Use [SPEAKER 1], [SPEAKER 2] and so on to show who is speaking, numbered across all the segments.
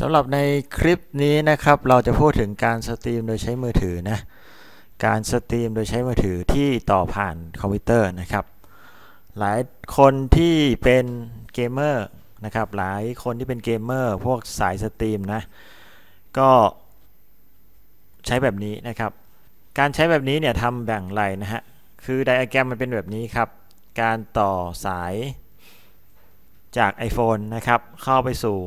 [SPEAKER 1] สำหรับในคลิปนี้นะครับเราจะพูดถึงการสตรีมโดยใช้มือถือนะการสตรีมโดยใช้มือถือที่ต่อผ่านคอมพิวเตอร์นะครับหลายคนที่เป็นเกมเมอร์นะครับหลายคนที่เป็นเกมเมอร์พวกสายสตรีมนะก็ใช้แบบนี้นะครับการใช้แบบนี้เนี่ยทำแบ่งไหลนะฮะคือไดอะแกรมมันเป็นแบบนี้ครับ การต่อสายจาก iPhone นะครับเข้าไปสู่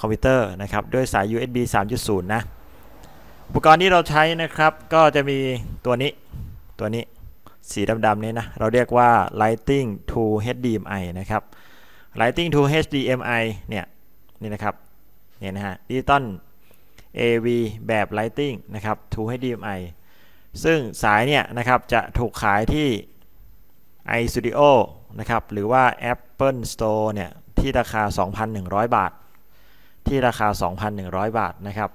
[SPEAKER 1] คอมพิวเตอร์ นะครับ ด้วยสาย USB 3.0 นะอุปกรณ์ที่เราใช้นะครับ ก็จะมีตัวนี้ตัวนี้สีดำๆนี้นะ เราเรียกว่า Lighting to HDMI นะครับ Lighting to HDMI เนี่ย นี่นะครับ เนี่ยนะฮะดิจิตอล AV แบบ Lighting นะครับ to HDMI ซึ่งสายเนี่ยนะครับ จะถูกขายที่ iStudio นะครับ หรือว่า Apple Store เนี่ย ที่ราคา 2,100 บาทที่ราคา 2,100 บาท นะครับ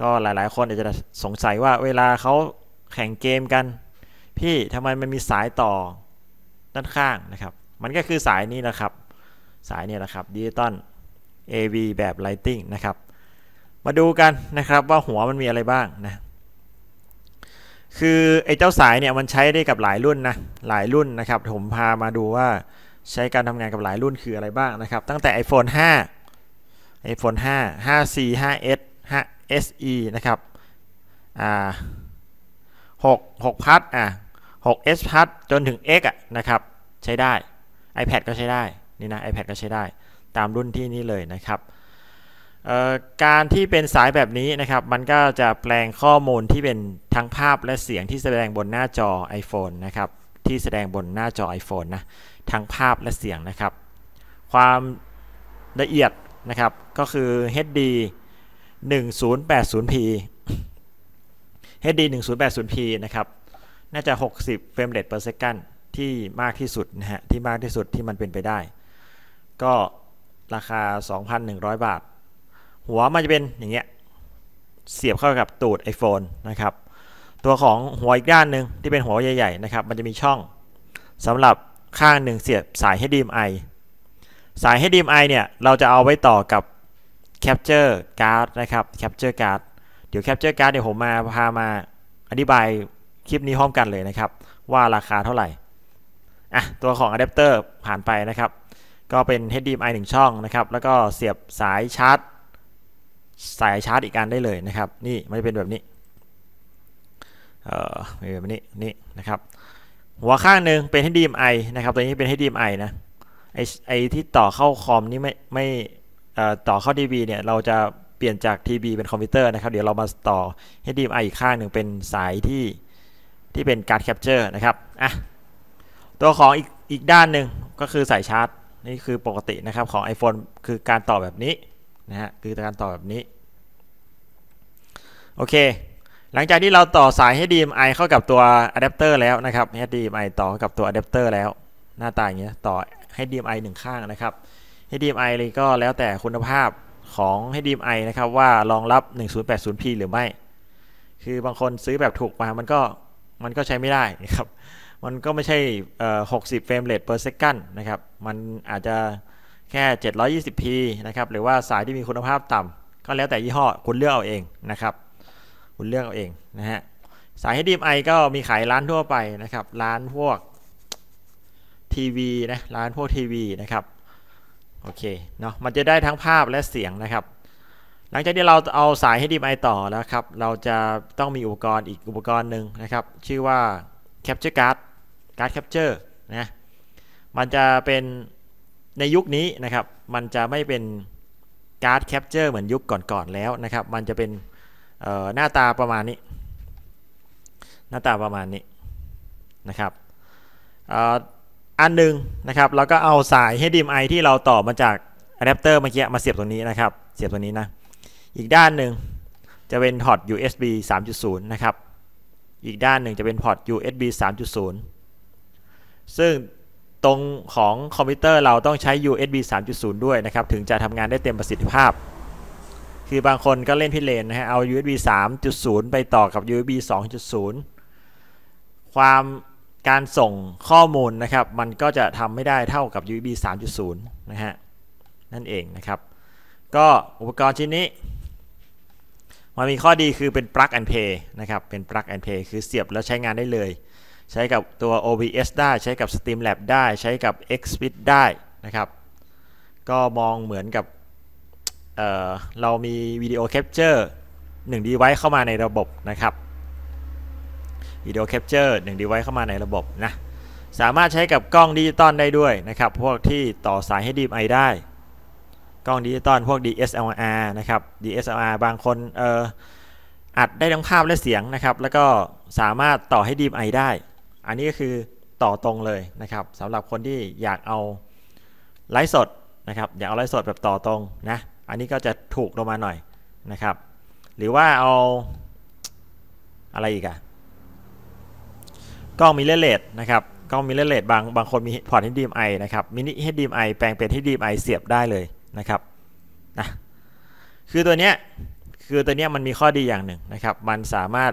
[SPEAKER 1] ก็หลาย ๆ คนอาจจะสงสัยว่าเวลาเขาแข่งเกมกัน พี่ทำไมมัน มีสายต่อด้านข้าง นะ ครับ มันก็คือสายนี้นะ ครับ สายนี้นะครับดิจิตอล AV แบบ Lighting นะครับ มาดูกันนะครับว่าหัวมันมีอะไรบ้างนะ คือไอ้เจ้าสายเนี่ยมันใช้ได้กับหลายรุ่นนะ หลายรุ่นนะครับ ผมพามาดูว่าใช้การทำงานกับหลายรุ่นคืออะไรบ้างนะครับ ตั้งแต่ iPhone 5 iPhone 5 5C 5S 5 SE นะครับอ่า6 6พัทอ่ะ 6S พัทจนถึง X อ่ะนะครับใช้ได้ iPad ก็ใช้ได้นี่นะ iPad ก็ใช้ได้ตามรุ่นที่นี่เลยนะครับการที่เป็นสายแบบนี้นะครับ มันก็จะแปลงข้อมูลที่เป็นทั้งภาพและเสียงที่แสดงบนหน้าจอ iPhone นะครับที่แสดงบนหน้าจอ iPhone นะทั้งภาพและเสียงนะครับความละเอียดนะครับก็คือ HD 1080p HD 1080p นะครับ น่าจะ 60เฟรมเรทปอร์เซกันที่มากที่สุดนะฮะที่มากที่สุดที่มันเป็นไปได้ ก็ราคา 2,100 บาท หัวมันจะเป็นอย่างเงี้ยเสียบเข้ากับตูด iPhone นะครับ ตัวของหัวอีกด้านหนึ่งที่เป็นหัวใหญ่ๆนะครับมันจะมีช่องสำหรับข้างหนึ่งเสียบสาย HDMI สาย HDMI เนี่ยเราจะเอาไว้ต่อกับ Capture Card นะครับ Capture Card เดี๋ยว Capture Card เดี๋ยวผมมาพามาอธิบายคลิปนี้พร้อมกันเลยนะครับ ว่าราคาเท่าไหร่อ่ะตัวของอะแดปเตอร์ผ่านไปนะครับ ก็เป็น HDMI 1ช่องนะครับ แล้วก็เสียบสายชาร์จ สายชาร์จอีกอันได้เลยนะครับ นี่มันจะเป็นแบบนี้เอ่อแบบนี้นี่นะครับหัวข้างหนึ่งเป็น HDMI นะครับตัวนี้เป็น HDMI นะไอไอที่ต่อเข้าคอมนี่ไม่ไม่ต่อเข้าทีวีเนี่ยเราจะเปลี่ยนจากทีวีเป็นคอมพิวเตอร์นะครับเดี๋ยวเรามาต่อ HDMI อีกข้างหนึ่งเป็นสายที่ที่เป็นการ์ดแคปเจอร์นะครับอ่ะตัวของอีกอีกด้านหนึ่งก็คือสายชาร์จนี่คือปกตินะครับของ iPhone คือการต่อแบบนี้นะฮะคือการต่อแบบนี้โอเค หลังจากที่เราต่อสาย HDMI เข้ากับตัวอะแดปเตอร์แล้วนะครับ HDMI ต่อกับตัวอะแดปเตอร์แล้วหน้าตาอย่างเงี้ยต่อ HDMI หนึ่งข้างนะครับ HDMI เลยก็แล้วแต่คุณภาพของ HDMI นะครับว่า รองรับ 1080p หรือไม่ คือบางคนซื้อแบบถูกมา มันก็มันก็ใช้ไม่ได้นะครับมันก็ไม่ใช่ 60 เฟรมเรท per second นะครับมันอาจจะแค่ 720p นะครับหรือว่าสายที่มีคุณภาพต่ำก็แล้วแต่ยี่ห้อคุณเลือกเอาเองนะครับ คุณเลือกเอาเองนะฮะ สาย HDMI ก็มีขายร้านทั่วไปนะครับ ร้านพวกทีวีนะร้านพวกทีวีนะครับโอเคเนาะมันจะได้ทั้งภาพและเสียงนะครับหลังจากที่เราเอาสายดีไอต่อแล้วครับ เราจะต้องมีอุปกรณ์อีกอุปกรณ์หนึ่งนะครับ ชื่อว่า Capture Card การ์ด Capture นะมันจะเป็นในยุคนี้นะครับ มันจะไม่เป็นการ์ดแคปเจอร์เหมือนยุคก่อนๆแล้วนะครับ มันจะเป็นหน้าตาประมาณนี้หน้าตาประมาณนี้นะครับอันหนึ่งนะครับแล้วก็เอาสาย HDMI ที่เราต่อมาจากอะแดปเตอร์เมื่อกี้มาเสียบตรงนี้นะครับเสียบตรงนี้นะอีกด้านหนึ่งจะเป็นพอร์ต USB 3.0นะครับอีกด้านหนึ่งจะเป็นพอร์ต USB 3.0 ซึ่งตรงของคอมพิวเตอร์เราต้องใช้ USB 3.0 ด้วยนะครับ ถึงจะทำงานได้เต็มประสิทธิภาพ คือบางคนก็เล่นพิเรนนะฮะเอา USB 3.0 ไปต่อกับ USB 2.0ความการส่งข้อมูลนะครับมันก็จะทำไม่ได้เท่ากับ USB 3.0นะฮะนั่นเองนะครับ ก็อุปกรณ์ชิ้นนี้ มันมีข้อดีคือเป็น plug and play นะครับเป็น plug and play คือเสียบแล้วใช้งานได้เลย ใช้กับตัว OBS ได้ใช้กับ Steamlab ได้ใช้กับ XSplit ได้นะครับ ก็มองเหมือนกับเเรามีวิดีโอแคปเจอร์หนึ่งดีไว้เข้ามาในระบบนะครับอ i d e o Capture 1 Device เข้ามาในระบบ นะ สามารถใช้กับกล้องดิจิตอลได้ด้วยนะครับ พวกที่ต่อสายให้ีไอได้ กล้องดิจิตอลพวก DSLR นะครับ DSLR บางคนเอออัดได้ทั้งภาพและเสียงนะครับ แล้วก็สามารถต่อให้ดีไอได้ อันนี้ก็คือต่อตรงเลยนะครับสำหรับคนที่อยากเอาไลฟ์สดนะครับอยากเอาไลฟ์สดแบบต่อตรงนะอันนี้ก็จะถูกลงมาหน่อยนะครับ หรือว่าเอาอะไรอีกอะกล้องมิเลเลตนะครับกล้องมิเลเลตบางบางคนมีพอร์ต HDMI นะครับมินิ HDMI แปลงเป็น HDMI เสียบได้เลยนะครับนะคือตัวเนี้ยคือตัวเนี้ย มันมีข้อดีอย่างหนึ่งนะครับมันสามารถ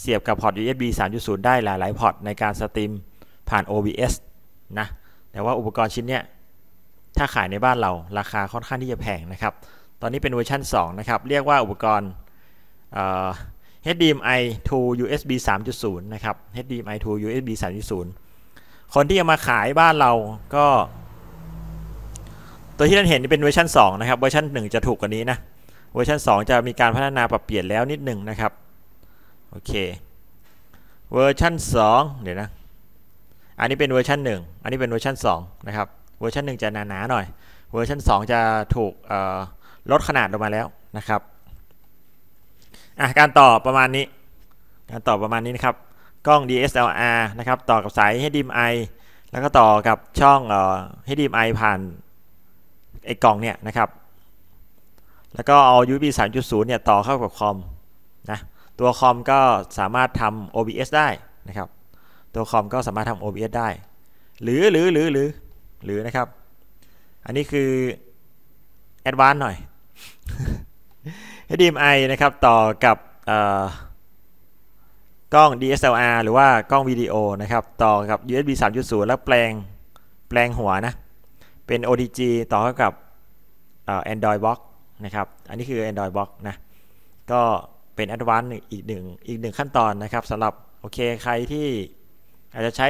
[SPEAKER 1] เสียบกับพอร์ต USB 3.0 ได้หลายหลายพอร์ตในการสตรีมผ่าน OBS นะแต่ว่าอุปกรณ์ชิ้นเนี้ย ถ้าขายในบ้านเราราคาค่อนข้างที่จะแพงนะครับ ตอนนี้เป็นเวอร์ชั่น2นะครับเรียกว่าอุปกรณ์ HDMI to USB 3.0นะครับ HDMI to USB 3.0 คนที่จะมาขายบ้านเราก็ ตัวที่ท่านเห็นเป็นเวอร์ชัน2 นะครับ เวอร์ชัน1 จะถูกกว่านี้นะ เวอร์ชัน2 จะมีการพัฒนาปรับเปลี่ยนแล้วนิดหนึ่งนะครับ โอเค เวอร์ชัน2เดี๋ยวนะ อันนี้เป็นเวอร์ชัน1 อันนี้เป็นเวอร์ชัน2นะครับ เวอร์ชัน1จะหนาๆหน่อย เวอร์ชัน2 จะถูกลดขนาดลงมาแล้วนะครับอ่ะ การต่อประมาณนี้ การต่อประมาณนี้นะครับ กล้อง DSLR นะครับ ต่อกับสาย HDMI แล้วก็ต่อกับช่องเอ่อ HDMI ผ่านไอ้กล่องเนี่ยนะครับ แล้วก็เอา USB 3.0 เนี่ย ต่อเข้ากับคอม นะ ตัวคอม ก็สามารถทำ OBS ได้นะครับ ตัวคอมก็สามารถทำ OBS ได้ หรือหรือหรือหรือหรือนะครับ อันนี้คือแอดวานซ์หน่อย HDMI นะครับ ต่อกับกล้อง DSLR หรือว่ากล้องวิดีโอนะครับ ต่อกับ USB 3.0 แล้วแปลงแปลงหัวนะ เป็น OTG ต่อกับ Android Box นะครับ อันนี้คือ Android Box นะก็เป็น Advanced อีกหนึ่งอีกหนึ่งขั้นตอนนะครับสำหรับโอเคใครที่อาจจะใช้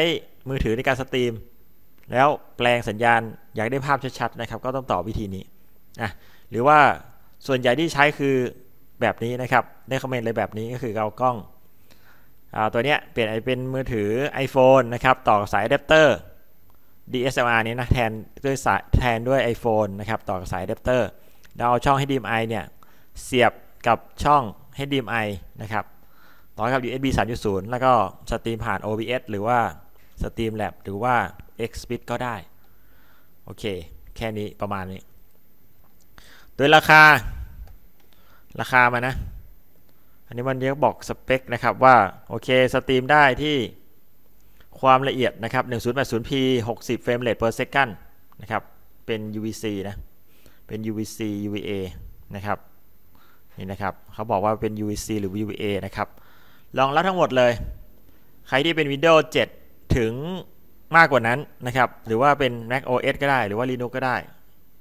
[SPEAKER 1] มือถือในการสตรีม แล้วแปลงสัญญาณ อยากได้ภาพชัดๆนะครับ ก็ต้องต่อวิธีนี้นะหรือว่าส่วนใหญ่ที่ใช้คือแบบนี้นะครับได้คอมเมนต์เลยแบบนี้ก็คือเอากล้องอตัวเนี้ยเปลี่ยนเป็นมือถือ iPhone นะครับ ต่อสายอะแดปเตอร์ DSLR นี้นะแทนด้วยสายแทนด้วย iPhone นะครับ ต่อสายอะแดปเตอร์เราเอาช่อง HDMI เนี่ย เสียบกับช่อง HDMI นะครับต่อกับ USB 3.0 แล้วก็สตรีมผ่าน OBS หรือว่า Streamlab หรือว่า XSplit ก็ได้ โอเคแค่นี้ประมาณนี้โดยราคา ราคามานะ อันนี้มันเรียกบอกสเปคนะครับว่า โอเค สตรีมได้ที่ความละเอียดนะครับ 1080p 60เฟรมเรท per second นะครับ เป็น UVC นะเป็น UVC UVA นะครับ นี่นะครับ เขาบอกว่าเป็น UVC หรือ UVA นะครับ ลองรับทั้งหมดเลย ใครที่เป็น Windows 7 ถึงมากกว่านั้น นะครับ หรือว่าเป็น Mac OS ก็ได้หรือว่า Linux ก็ได้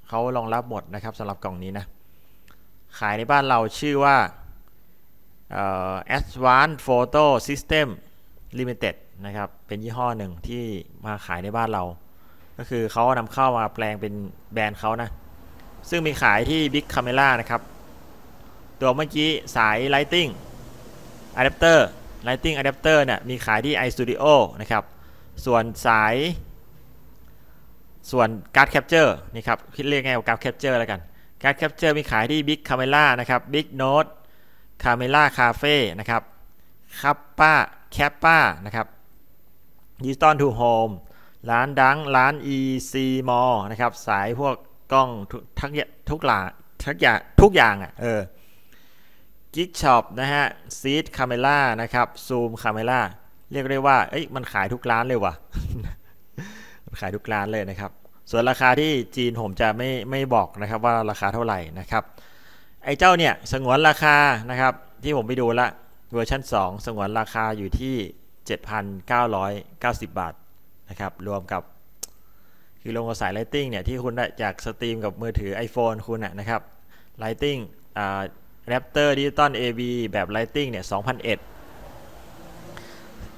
[SPEAKER 1] เขารองรับหมดนะครับสำหรับกล่องนี้นะ ขายในบ้านเราชื่อว่า Advanced Photo System Limited นะครับ เป็นยี่ห้อหนึ่งที่มาขายในบ้านเรา ก็คือเขานำเข้ามาแปลงเป็นแบรนด์เขานะ ซึ่งมีขายที่ Big Camera นะครับ ตัวเมื่อกี้สาย Lighting Adapter Lighting Adapter เนี่ยมีขายที่ iStudio นะครับ ส่วนสายส่วนการ์ดแคปเจอร์ นี่ ครับคิด เรียกไงว่าการ์ดแคปเจอร์ แล้ว กันการ์ดแคปเจอร์ มีขายที่ Big Camera นะครับ Big Note Camera Cafe นะครับค a ปป a าแคปปานะครับ i ิ i t ต l t ทูโฮมร้านดังร้าน EC m a l l นะครับ สายพวกกล้องทุกทุกหลาทุกอย่างทุก อย่าง อ่ะ เออกิกช็อปนะฮะซีดคาเมล่านะครับซูมคาเมล่าเรียกได้ว่าเอ้ยมันขายทุกร้านเลยว่ะขายทุกร้านเลยนะครับ ส่วนราคาที่จีนผมจะไม่ไม่บอกนะครับว่าราคาเท่าไหร่นะครับ ไอ้เจ้าเนี่ยสงวนราคานะครับที่ผมไปดูละเวอร์ชัน2 สงวนราคาอยู่ที่ 7,990 บาท นะครับรวมกับคือลงกับสายไลติงเนี่ยที่คุณได้จากสตรีมกับมือถือ iPhone คุณนะครับไลติงอ่าร a p t o r Digital AV แบบไลติงเนี่ย 2,001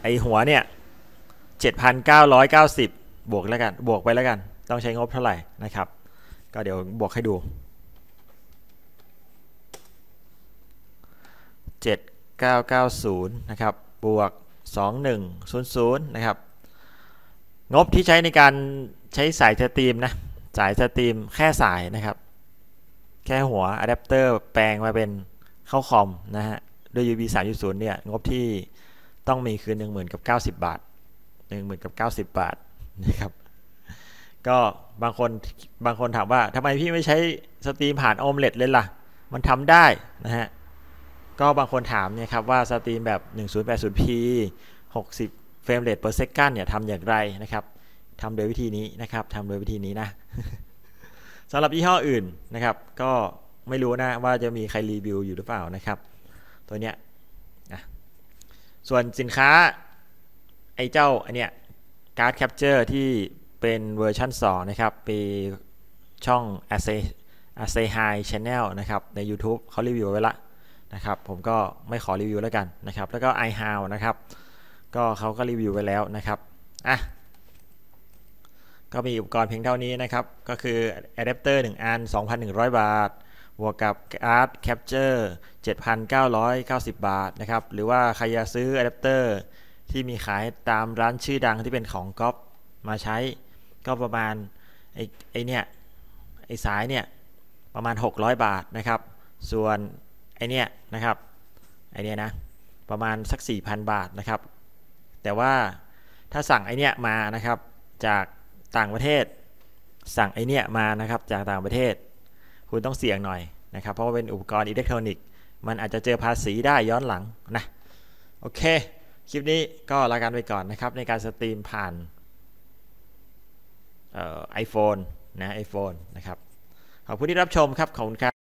[SPEAKER 1] ไอหัวเนี่ย 7,990บวก แล้ว กัน บวก ไป แล้วกัน ต้องใช้งบเท่าไหร่ นะ ครับ ก็เดี๋ยวบวกให้ดู 7990 นะ ครับ บวก 2100 นะ ครับ งบที่ใช้ในการใช้สายสตรีม นะ สายสตรีม แค่สายนะครับ แค่หัวอะแดปเตอร์แปลง มา เป็นเข้า คอม นะ ฮะด้วย UB 3.0 เนี่ย งบที่ต้องมีคือ 1 0 0 0 0กับ90 บาท 1 0 0 0 0กับ90 บาทนะครับก็บางคนบางคนถามว่าทำไมพี่ไม่ใช้สตรีมผ่านโอมเล็ตเลยล่ะ มันทำได้นะฮะก็บางคนถามเนี่ยครับว่าสตรีมแบบ 1080p 60เฟรมเรทปอร์เซกันเนี่ยทำอย่างไรนะครับทำโดยวิธีนี้นะครับทำโดยวิธีนี้นะสำหรับยี่ห้ออื่นนะครับ ก็ไม่รู้นะว่าจะมีใครรีวิวอยู่หรือเปล่านะครับ ตัวเนี้ยส่วนสินค้าไอ้เจ้าอันเนี้ยการ์ดแคปเจอร์ที่เป็นเวอร์ชัน2 นะครับปีช่อง a s a a s a High Channel นะครับ ใน YouTube เขารีวิวไว้ละนะครับ ผมก็ไม่ขอรีวิวแล้วกันนะครับ แล้วก็ iHow นะครับ ก็เขาก็รีวิวไว้แล้วนะครับอ่ะก็มีอุปกรณ์เพียงเท่านี้นะครับ ก็คืออะแดปเตอร์1อัน 2,100 บาทบวกกับการ์ดแคปเจอร์7,990 บาทนะครับหรือว่าใครจะซื้ออะแดปเตอร์ที่มีขายตามร้านชื่อดังที่เป็นของก๊อป มาใช้ก็ประมาณ ไอ้ไอเนี่ย ไอ้สายเนี่ย ประมาณ 600 บาทนะครับ ส่วนไอ้เนี่ยนะครับไอ้เนี่ยนะประมาณสัก 4,000 บาทนะครับ แต่ว่าถ้าสั่งไอ้เนี่ยมานะครับจากต่างประเทศ สั่งไอ้เนี่ยมานะครับ จากต่างประเทศ คุณต้องเสี่ยงหน่อย นะครับเพราะว่าเป็นอุปกรณ์อิเล็กทรอนิกส์มันอาจจะเจอภาษีได้ย้อนหลังนะโอเคคลิป นี้ ก็ลากันไป ก่อน นะ ครับ ในการสตรีมผ่านไอโฟนนะไอโฟนนะ ครับ ขอบคุณ ที่รับชม ครับ ขอบคุณ ครับ